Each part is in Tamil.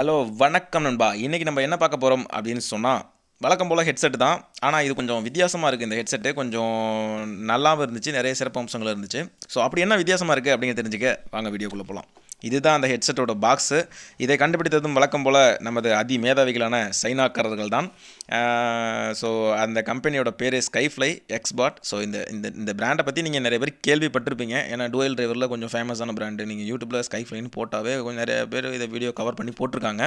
ஹலோ வணக்கம் நண்பா இன்றைக்கி நம்ம என்ன பார்க்க போகிறோம் அப்படின்னு சொன்னால் வழக்கம் போல் ஹெட்செட் தான் ஆனால் இது கொஞ்சம் வித்தியாசமாக இருக்குது இந்த ஹெட்செட்டு கொஞ்சம் நல்லாவும் இருந்துச்சு நிறைய சிறப்பு அம்சங்கள் இருந்துச்சு ஸோ அப்படி என்ன வித்தியாசமாக இருக்குது அப்படிங்கிற தெரிஞ்சுக்க வாங்க வீடியோக்குள்ளே போகலாம் இதுதான் அந்த ஹெட்செட்டோட பாக்ஸு இதை கண்டுபிடித்ததும் வழக்கம் போல் நமது அதி மேதாவிகளான சைனாக்காரர்கள் தான் ஸோ அந்த கம்பெனியோட பேர் ஸ்கைஃப்ளை எக்ஸ்பாட் ஸோ இந்த இந்த இந்த பிராண்டை பற்றி நீங்கள் நிறைய பேர் கேள்விப்பட்டிருப்பீங்க ஏன்னா டூயல் டிரைவரில் கொஞ்சம் ஃபேமஸான பிராண்டு நீங்கள் யூடியூப்பில் ஸ்கைஃப்ளைன்னு போட்டாவே கொஞ்சம் நிறைய பேர் இதை வீடியோ கவர் பண்ணி போட்டிருக்காங்க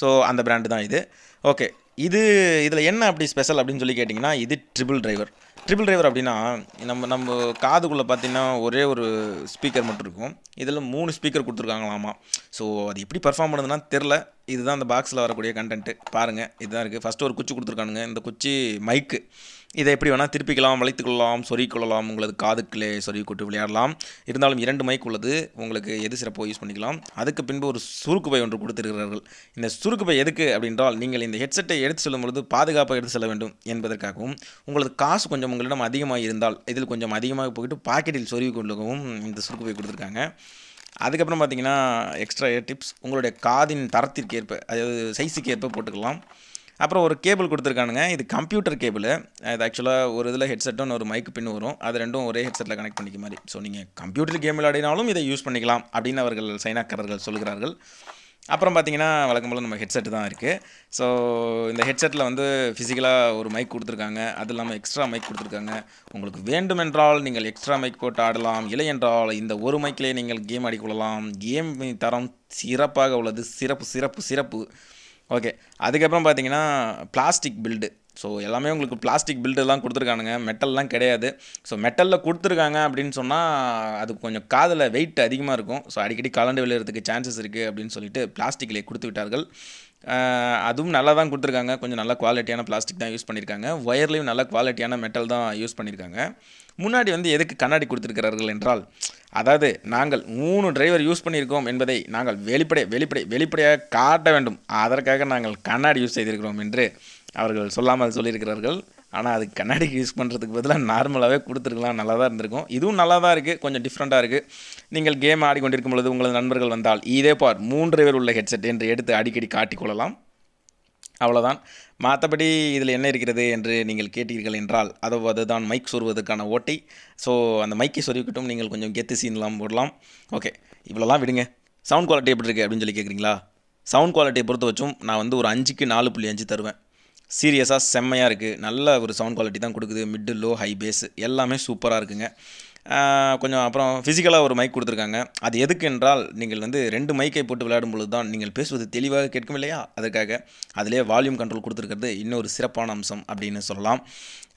ஸோ அந்த பிராண்டு தான் இது ஓகே இது இதில் என்ன அப்படி ஸ்பெஷல் அப்படின்னு சொல்லி கேட்டிங்கன்னா இது ட்ரிபிள் டிரைவர் ட்ரிபிள் டிரைவர் அப்படின்னா நம்ம நம்ம காதுக்குள்ளே பார்த்திங்கன்னா ஒரே ஒரு ஸ்பீக்கர் மட்டும் இருக்கும் இதில் மூணு ஸ்பீக்கர் கொடுத்துருக்காங்களாமா ஸோ அது எப்படி பர்ஃபார்ம் பண்ணுதுன்னா தெரில இதுதான் அந்த பாக்ஸில் வரக்கூடிய கண்டென்ட்டு பாருங்கள் இதுதான் இருக்குது ஃபஸ்ட்டு ஒரு குச்சி கொடுத்துருக்கானுங்க இந்த குச்சி மைக்கு இதை எப்படி வேணால் திருப்பிக்கலாம் வளைத்துக்கொள்ளலாம் கொள்ளலாம் உங்களது காதுக்குள்ளே சொருகி விளையாடலாம் இருந்தாலும் இரண்டு மைக் உள்ளது உங்களுக்கு எது சிறப்பாக யூஸ் பண்ணிக்கலாம் அதுக்கு பின்பு ஒரு சுருக்கு பை ஒன்று கொடுத்துருக்கிறார்கள் இந்த சுருக்கு பை எதுக்கு அப்படின்றால் நீங்கள் இந்த ஹெட்செட்டை எடுத்து செல்லும் பொழுது பாதுகாப்பாக எடுத்து செல்ல வேண்டும் என்பதற்காகவும் உங்களது காசு கொஞ்சம் உங்களிடம் அதிகமாக இருந்தால் இதில் கொஞ்சம் அதிகமாக போயிட்டு பாக்கெட்டில் சொருவி கொள்ளவும் இந்த சுருக்கு பை கொடுத்துருக்காங்க அதுக்கப்புறம் பார்த்தீங்கன்னா எக்ஸ்ட்ரா டிப்ஸ் உங்களுடைய காதின் தரத்திற்கு ஏற்ப அதாவது சைஸுக்கு ஏற்ப போட்டுக்கலாம் அப்புறம் ஒரு கேபிள் கொடுத்துருக்கானுங்க இது கம்ப்யூட்டர் கேபிள் இது ஆக்சுவலாக ஒரு இதில் ஹெட்செட்டும் ஒரு மைக்கு பின் வரும் அது ரெண்டும் ஒரே ஹெட்செட்டில் கனெக்ட் பண்ணிக்க மாதிரி ஸோ நீங்கள் கம்ப்யூட்டர் கேம் விளையாடினாலும் இதை யூஸ் பண்ணிக்கலாம் அப்படின்னு அவர்கள் சைனாக்காரர்கள் சொல்கிறார்கள் அப்புறம் பார்த்தீங்கன்னா வழக்கம் போல் நம்ம ஹெட்செட் தான் இருக்குது ஸோ இந்த ஹெட்செட்டில் வந்து ஃபிசிக்கலாக ஒரு மைக் கொடுத்துருக்காங்க அது இல்லாமல் எக்ஸ்ட்ரா மைக் கொடுத்துருக்காங்க உங்களுக்கு வேண்டுமென்றால் நீங்கள் எக்ஸ்ட்ரா மைக் போட்டு ஆடலாம் இல்லை என்றால் இந்த ஒரு மைக்கிலே நீங்கள் கேம் ஆடிக்கொள்ளலாம் கேம் தரம் சிறப்பாக உள்ளது சிறப்பு சிறப்பு சிறப்பு ஓகே அதுக்கப்புறம் பார்த்தீங்கன்னா பிளாஸ்டிக் பில்டு ஸோ எல்லாமே உங்களுக்கு பிளாஸ்டிக் பில்டெல்லாம் கொடுத்துருக்கானுங்க மெட்டல்லாம் கிடையாது ஸோ மெட்டலில் கொடுத்துருக்காங்க அப்படின்னு சொன்னால் அது கொஞ்சம் காதில் வெயிட் அதிகமாக இருக்கும் ஸோ அடிக்கடி கலண்டு விளையிறதுக்கு சான்சஸ் இருக்குது அப்படின்னு சொல்லிட்டு பிளாஸ்டிக்கில் கொடுத்து விட்டார்கள் அதுவும் நல்லா தான் கொடுத்துருக்காங்க கொஞ்சம் நல்ல குவாலிட்டியான பிளாஸ்டிக் தான் யூஸ் பண்ணியிருக்காங்க ஒயர்லேயும் நல்ல குவாலிட்டியான மெட்டல் தான் யூஸ் பண்ணியிருக்காங்க முன்னாடி வந்து எதுக்கு கண்ணாடி கொடுத்துருக்கிறார்கள் என்றால் அதாவது நாங்கள் மூணு டிரைவர் யூஸ் பண்ணியிருக்கோம் என்பதை நாங்கள் வெளிப்படை வெளிப்படை வெளிப்படையாக காட்ட வேண்டும் அதற்காக நாங்கள் கண்ணாடி யூஸ் செய்திருக்கிறோம் என்று அவர்கள் சொல்லாமல் சொல்லியிருக்கிறார்கள் ஆனால் அது கண்ணாடிக்கு யூஸ் பண்ணுறதுக்கு பதிலாக நார்மலாகவே கொடுத்துருக்கலாம் நல்லா தான் இருந்திருக்கும் இதுவும் நல்லா தான் இருக்குது கொஞ்சம் டிஃப்ரெண்ட்டாக இருக்குது நீங்கள் கேம் ஆடிக்கொண்டிருக்கும் பொழுது உங்களது நண்பர்கள் வந்தால் இதே பார் மூன்று பேர் உள்ள ஹெட்செட் என்று எடுத்து அடிக்கடி காட்டிக்கொள்ளலாம் அவ்வளோதான் மற்றபடி இதில் என்ன இருக்கிறது என்று நீங்கள் கேட்டீர்கள் என்றால் அதோ அதுதான் மைக் சொருவதற்கான ஓட்டை ஸோ அந்த மைக்கை சொருவிக்கிட்டும் நீங்கள் கொஞ்சம் கெத்து சீன்லாம் போடலாம் ஓகே இவ்வளோலாம் விடுங்க சவுண்ட் குவாலிட்டி எப்படி இருக்குது அப்படின்னு சொல்லி கேட்குறீங்களா சவுண்ட் குவாலிட்டியை பொறுத்த வச்சும் நான் வந்து ஒரு அஞ்சுக்கு நாலு புள்ளி அஞ்சு தருவேன் சீரியஸாக செம்மையாக இருக்குது நல்ல ஒரு சவுண்ட் குவாலிட்டி தான் கொடுக்குது மிட்டு லோ ஹை பேஸ் எல்லாமே சூப்பராக இருக்குங்க கொஞ்சம் அப்புறம் ஃபிசிக்கலாக ஒரு மைக் கொடுத்துருக்காங்க அது எதுக்கு என்றால் நீங்கள் வந்து ரெண்டு மைக்கை போட்டு விளையாடும் பொழுது தான் நீங்கள் பேசுவது தெளிவாக கேட்கும் இல்லையா அதுக்காக அதிலே வால்யூம் கண்ட்ரோல் கொடுத்துருக்கிறது இன்னொரு சிறப்பான அம்சம் அப்படின்னு சொல்லலாம்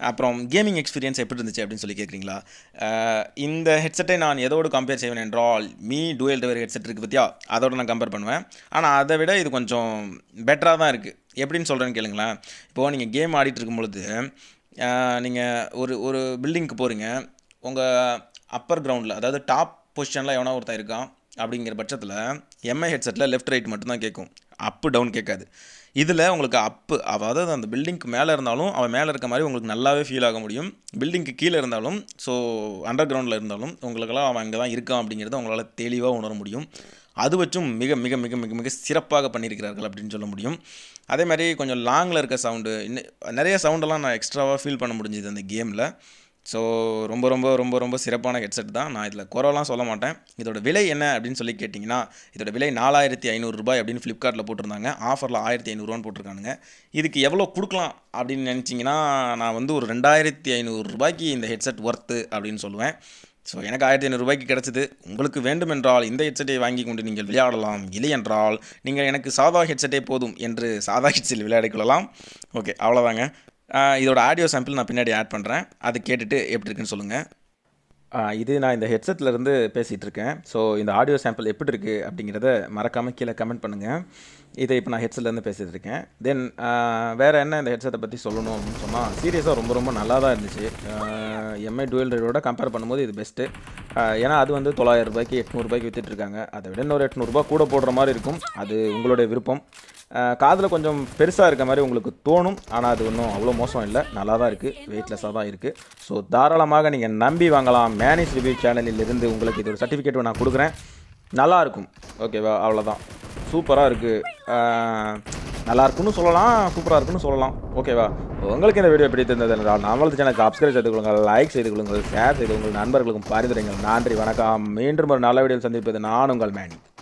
அப்புறம் கேமிங் எக்ஸ்பீரியன்ஸ் எப்படி இருந்துச்சு அப்படின்னு சொல்லி கேட்குறீங்களா இந்த ஹெட்செட்டை நான் எதோடு கம்பேர் செய்வேன் என்றால் மீ டூயல் டவர் ஹெட்செட் இருக்குது பற்றியா அதோடு நான் கம்பேர் பண்ணுவேன் ஆனால் அதை விட இது கொஞ்சம் பெட்டராக தான் இருக்குது எப்படின்னு சொல்கிறேன்னு கேளுங்களேன் இப்போது நீங்கள் கேம் ஆடிட்டு இருக்கும் பொழுது நீங்கள் ஒரு ஒரு பில்டிங்க்கு போகிறீங்க உங்கள் அப்பர் கிரவுண்டில் அதாவது டாப் பொசிஷனில் எவனா ஒருத்தன் இருக்கான் அப்படிங்கிற பட்சத்தில் எம்ஐ ஹெட்செட்டில் லெஃப்ட் ரைட் மட்டும்தான் கேட்கும் அப்பு டவுன் கேட்காது இதில் உங்களுக்கு அப்பு அதாவது அந்த பில்டிங்க்கு மேலே இருந்தாலும் அவன் மேலே இருக்க மாதிரி உங்களுக்கு நல்லாவே ஃபீல் ஆக முடியும் பில்டிங்க்கு கீழே இருந்தாலும் ஸோ அண்டர் கிரவுண்டில் இருந்தாலும் உங்களுக்கெல்லாம் அவன் அங்கே தான் இருக்கான் அப்படிங்கிறத உங்களால் தெளிவாக உணர முடியும் அது வச்சும் மிக மிக மிக மிக மிக சிறப்பாக பண்ணியிருக்கிறார்கள் அப்படின்னு சொல்ல முடியும் அதே மாதிரி கொஞ்சம் லாங்கில் இருக்க சவுண்டு இன்னும் நிறைய சவுண்டெல்லாம் நான் எக்ஸ்ட்ராவாக ஃபீல் பண்ண முடிஞ்சுது அந்த கேமில் ஸோ ரொம்ப ரொம்ப ரொம்ப ரொம்ப சிறப்பான ஹெட்செட் தான் நான் இதில் குறவெல்லாம் சொல்ல மாட்டேன் இதோட விலை என்ன அப்படின்னு சொல்லி கேட்டிங்கன்னா இதோட விலை நாலாயிரத்தி ஐநூறுரூபாய் அப்படின்னு ஃப்ளிப்கார்ட்டில் போட்டிருந்தாங்க ஆஃபரில் ஆயிரத்தி ஐநூறுரூவான்னு போட்டிருக்கானுங்க இதுக்கு எவ்வளோ கொடுக்கலாம் அப்படின்னு நினச்சிங்கன்னா நான் வந்து ஒரு ரெண்டாயிரத்தி ஐநூறுரூபாய்க்கு இந்த ஹெட்செட் ஒர்த்து அப்படின்னு சொல்லுவேன் ஸோ எனக்கு ஆயிரத்தி ஐநூறுரூபாய்க்கு கிடச்சிது உங்களுக்கு வேண்டுமென்றால் இந்த ஹெட்செட்டை வாங்கி கொண்டு நீங்கள் விளையாடலாம் இல்லை என்றால் நீங்கள் எனக்கு சாதா ஹெட்செட்டே போதும் என்று சாதா ஹெட்செட் விளையாடிக்கொள்ளலாம் ஓகே அவ்வளோதாங்க இதோட ஆடியோ சாம்பிள் நான் பின்னாடி ஆட் பண்ணுறேன் அதை கேட்டுட்டு எப்படி இருக்குன்னு சொல்லுங்கள் இது நான் இந்த ஹெட்செட்டில் இருந்து பேசிகிட்டு இருக்கேன் ஸோ இந்த ஆடியோ சாம்பிள் எப்படி இருக்குது அப்படிங்கிறத மறக்காமல் கீழே கமெண்ட் பண்ணுங்கள் இதை இப்போ நான் ஹெட்செட்லேருந்து பேசிகிட்டு இருக்கேன் தென் வேறு என்ன இந்த ஹெட்செட்டை பற்றி சொல்லணும் அப்படின்னு சொன்னால் சீரியஸாக ரொம்ப ரொம்ப நல்லா தான் இருந்துச்சு எம்ஐ டுவெல் ரேடோட கம்பேர் பண்ணும்போது இது பெஸ்ட்டு ஏன்னா அது வந்து தொள்ளாயிரம் ரூபாய்க்கு எட்நூறுபாய்க்கு விற்றுட்ருக்காங்க அதை விட இன்னொரு எட்நூறுபா கூட போடுற மாதிரி இருக்கும் அது உங்களுடைய விருப்பம் காதில் கொஞ்சம் பெருசாக இருக்க மாதிரி உங்களுக்கு தோணும் ஆனால் அது ஒன்றும் அவ்வளோ மோசம் இல்லை நல்லா தான் இருக்குது வெயிட்லெஸ்ஸாக தான் இருக்குது ஸோ தாராளமாக நீங்கள் நம்பி வாங்கலாம் மேனேஜ் ரிவ்யூ சேனலில் இருந்து உங்களுக்கு இது ஒரு சர்டிஃபிகேட் நான் கொடுக்குறேன் நல்லாயிருக்கும் ஓகேவா அவ்வளோதான் சூப்பராக இருக்குது நல்லா இருக்குன்னு சொல்லலாம் சூப்பராக இருக்குன்னு சொல்லலாம் ஓகேவா உங்களுக்கு இந்த வீடியோ பிடித்திருந்தது என்றால் நம்மளது சேனல் சப்ஸ்கிரைப் செய்து கொள்ளுங்கள் லைக் செய்து கொள்ளுங்கள் ஷேர் செய்து கொள்ளுங்கள் நண்பர்களுக்கும் பரிந்துரைங்கள் நன்றி வணக்கம் மீண்டும் ஒரு நல்ல வீடியோ சந்திப்பது நான் உங்கள் மேனி